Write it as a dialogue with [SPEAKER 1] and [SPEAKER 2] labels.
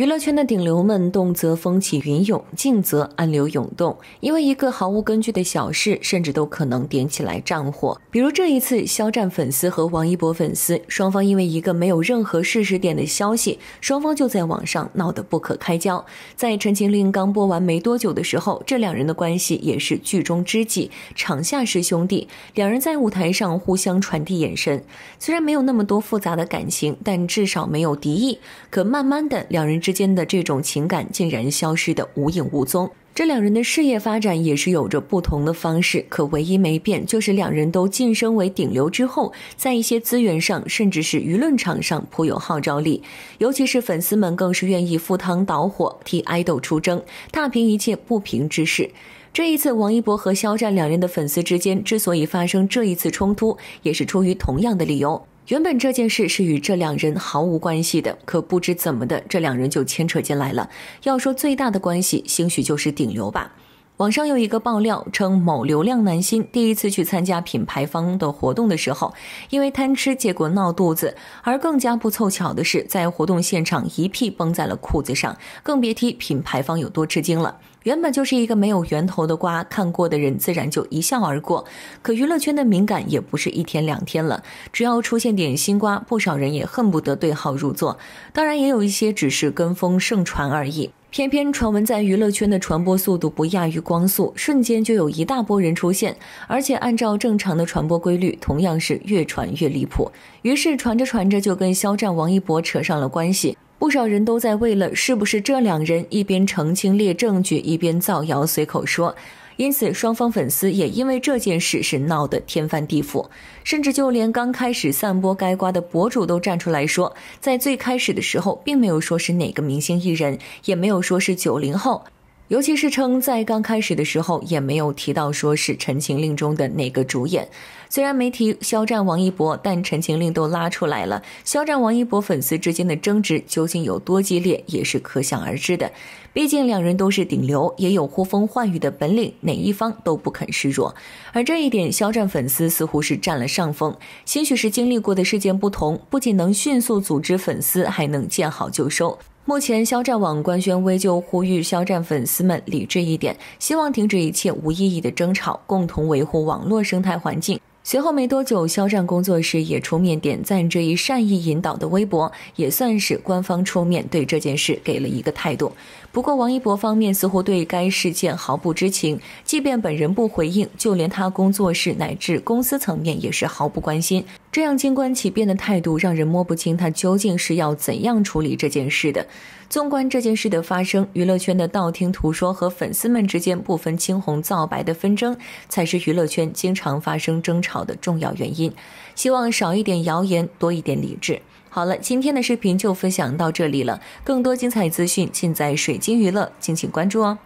[SPEAKER 1] 娱乐圈的顶流们，动则风起云涌，静则暗流涌动。因为一个毫无根据的小事，甚至都可能点起来战火。比如这一次，肖战粉丝和王一博粉丝双方因为一个没有任何事实点的消息，双方就在网上闹得不可开交。在《陈情令》刚播完没多久的时候，这两人的关系也是剧中知己，场下是兄弟。两人在舞台上互相传递眼神，虽然没有那么多复杂的感情，但至少没有敌意。可慢慢的，两人之之间的这种情感竟然消失的无影无踪，这两人的事业发展也是有着不同的方式，可唯一没变就是两人都晋升为顶流之后，在一些资源上甚至是舆论场上颇有号召力，尤其是粉丝们更是愿意赴汤蹈火替爱豆出征，踏平一切不平之事。这一次，王一博和肖战两人的粉丝之间之所以发生这一次冲突，也是出于同样的理由。原本这件事是与这两人毫无关系的，可不知怎么的，这两人就牵扯进来了。要说最大的关系，兴许就是顶流吧。网上有一个爆料称，某流量男星第一次去参加品牌方的活动的时候，因为贪吃，结果闹肚子，而更加不凑巧的是，在活动现场一屁崩在了裤子上，更别提品牌方有多吃惊了。原本就是一个没有源头的瓜，看过的人自然就一笑而过。可娱乐圈的敏感也不是一天两天了，只要出现点新瓜，不少人也恨不得对号入座。当然，也有一些只是跟风盛传而已。偏偏传闻在娱乐圈的传播速度不亚于光速，瞬间就有一大波人出现。而且按照正常的传播规律，同样是越传越离谱。于是传着传着就跟肖战、王一博扯上了关系。不少人都在为了是不是这两人一边澄清列证据，一边造谣，随口说。因此，双方粉丝也因为这件事是闹得天翻地覆，甚至就连刚开始散播该瓜的博主都站出来说，在最开始的时候，并没有说是哪个明星艺人，也没有说是九零后。尤其是称在刚开始的时候也没有提到说是《陈情令》中的哪个主演，虽然没提肖战、王一博，但《陈情令》都拉出来了。肖战、王一博粉丝之间的争执究竟有多激烈，也是可想而知的。毕竟两人都是顶流，也有呼风唤雨的本领，哪一方都不肯示弱。而这一点，肖战粉丝似乎是占了上风。兴许是经历过的事件不同，不仅能迅速组织粉丝，还能见好就收。目前，肖战网官宣微就呼吁肖战粉丝们理智一点，希望停止一切无意义的争吵，共同维护网络生态环境。随后没多久，肖战工作室也出面点赞这一善意引导的微博，也算是官方出面对这件事给了一个态度。不过王一博方面似乎对该事件毫不知情，即便本人不回应，就连他工作室乃至公司层面也是毫不关心。这样静观其变的态度，让人摸不清他究竟是要怎样处理这件事的。纵观这件事的发生，娱乐圈的道听途说和粉丝们之间不分青红皂白的纷争，才是娱乐圈经常发生争吵。潮的重要原因，希望少一点谣言，多一点理智。好了，今天的视频就分享到这里了，更多精彩资讯尽在水晶娱乐，敬请关注哦。